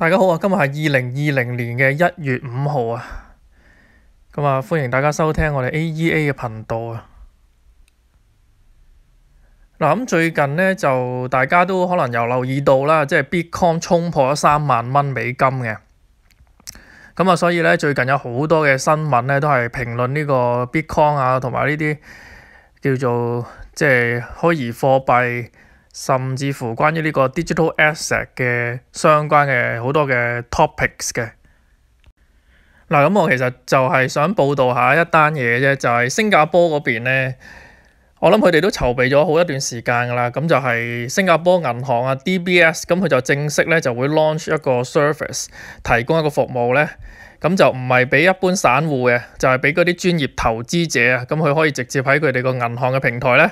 大家好啊，今日系二零二零年嘅一月五号啊，咁啊欢迎大家收听我哋 A E A 嘅频道啊。嗱咁最近呢，就大家都可能有留意到啦，即系 Bitcoin 冲破咗三万蚊美金嘅，咁啊所以呢，最近有好多嘅新闻呢，都系评论呢个 Bitcoin 啊，同埋呢啲叫做即系虚拟货币。甚至乎关于呢个 digital asset 嘅相关嘅好多嘅 topics 嘅嗱，咁我其实就系想报道下一单嘢啫，就系新加坡嗰边咧，我谂佢哋都筹备咗好一段时间噶啦，咁就系新加坡银行啊 DBS，咁佢就正式咧就会 launch 一个 service，提供一个服务咧，咁就唔系俾一般散户嘅，就系俾嗰啲专业投资者啊，咁佢可以直接喺佢哋个银行嘅平台咧。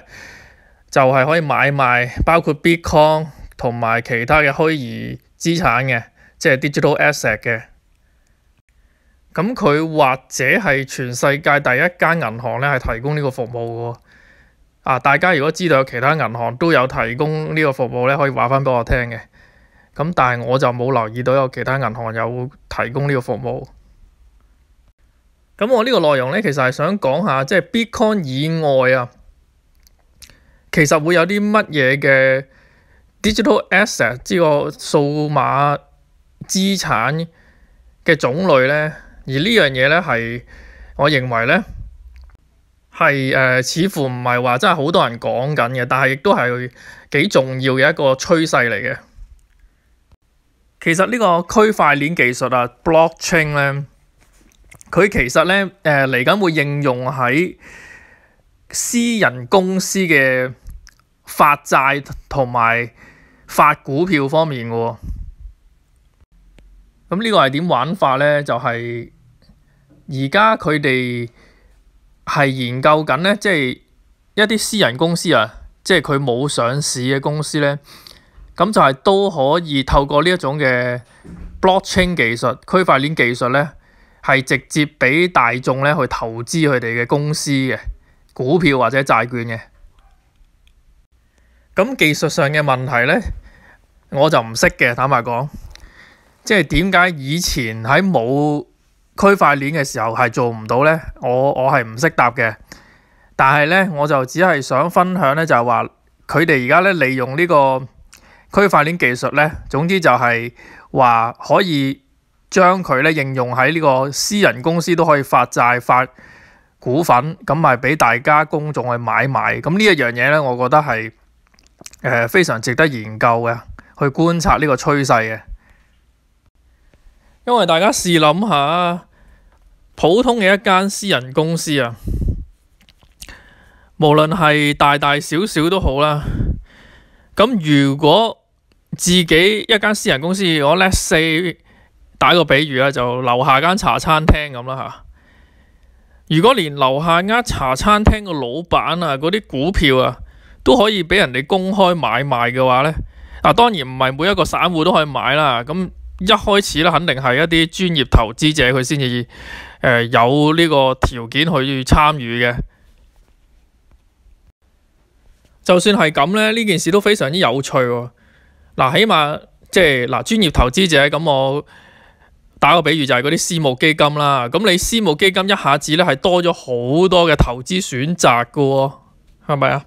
就係可以買賣，包括 Bitcoin 同埋其他嘅虛擬資產嘅，即係 digital asset 嘅。咁佢或者係全世界第一間銀行咧，係提供呢個服務嘅。啊，大家如果知道有其他銀行都有提供呢個服務咧，可以話翻俾我聽嘅。咁但係我就冇留意到有其他銀行有提供呢個服務。咁我呢個內容咧，其實係想講下，即係 Bitcoin 以外啊。其實會有啲乜嘢嘅 digital asset 即個數碼資產嘅種類呢？而呢樣嘢呢，係我認為呢，係誒似乎唔係話真係好多人講緊嘅，但係亦都係幾重要嘅一個趨勢嚟嘅。其實呢個區塊鏈技術啊，blockchain 咧，佢其實呢，誒嚟緊會應用喺私人公司嘅。發債同埋發股票方面嘅喎，咁呢個係點玩法呢？就係而家佢哋係研究緊呢，即係一啲私人公司啊，即係佢冇上市嘅公司呢。咁就係都可以透過呢一種嘅 blockchain 技術、區塊鏈技術呢，係直接俾大眾呢去投資佢哋嘅公司嘅股票或者債券嘅。咁技術上嘅問題呢，我就唔識嘅。坦白講，即係點解以前喺冇區塊鏈嘅時候係做唔到呢？我我係唔識答嘅。但係呢，我就只係想分享呢，就係話佢哋而家咧利用呢個區塊鏈技術呢，總之就係話可以將佢咧應用喺呢個私人公司都可以發債發股份咁，咪俾大家公眾去買賣。咁呢一樣嘢呢，我覺得係。誒非常值得研究嘅，去觀察呢個趨勢嘅。因為大家試諗下，普通嘅一間私人公司啊，無論係大大小小都好啦。咁如果自己一間私人公司，我叻四打個比喻啊，就樓下間茶餐廳咁啦嚇。如果連樓下間茶餐廳個老闆啊，嗰啲股票啊，都可以俾人哋公開買賣嘅話呢，啊，當然唔係每一個散戶都可以買啦。咁一開始咧，肯定係一啲專業投資者佢先至诶有呢個條件去參與嘅。就算係咁呢，呢件事都非常之有趣喎。嗱，起碼即係嗱專業投資者咁，我打個比喻就係嗰啲私募基金啦。咁你私募基金一下子咧係多咗好多嘅投資選擇嘅，係咪啊？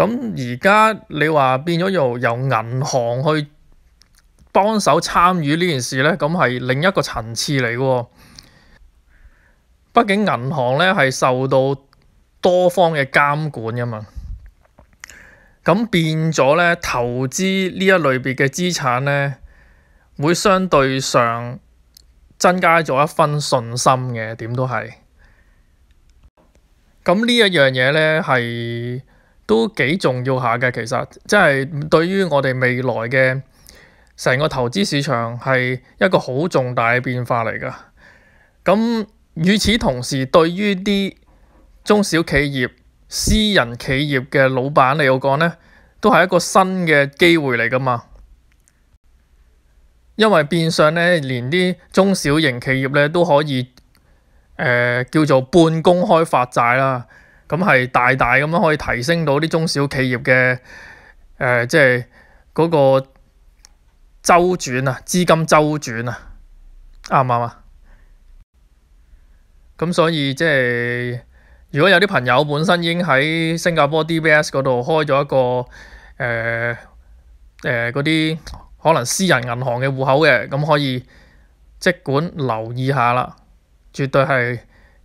咁而家你話變咗由由銀行去幫手參與呢件事呢，咁係另一個層次嚟喎。畢竟銀行呢係受到多方嘅監管噶嘛，咁變咗呢，投資呢一類別嘅資產呢，會相對上增加咗一分信心嘅，點都係。咁呢一樣嘢呢係。都幾重要下嘅，其實即係對於我哋未來嘅成個投資市場係一個好重大嘅變化嚟噶。咁與此同時，對於啲中小企業、私人企業嘅老闆嚟講呢，都係一個新嘅機會嚟噶嘛。因為變相呢，連啲中小型企業呢都可以誒叫做半公開發債啦。咁係大大咁樣可以提升到啲中小企業嘅誒，即係嗰個周轉啊，資金周轉啊，啱唔啱啊？咁所以即係如果有啲朋友本身已經喺新加坡 DBS 嗰度開咗一個誒誒嗰啲可能私人銀行嘅户口嘅，咁可以即管留意下啦，絕對係。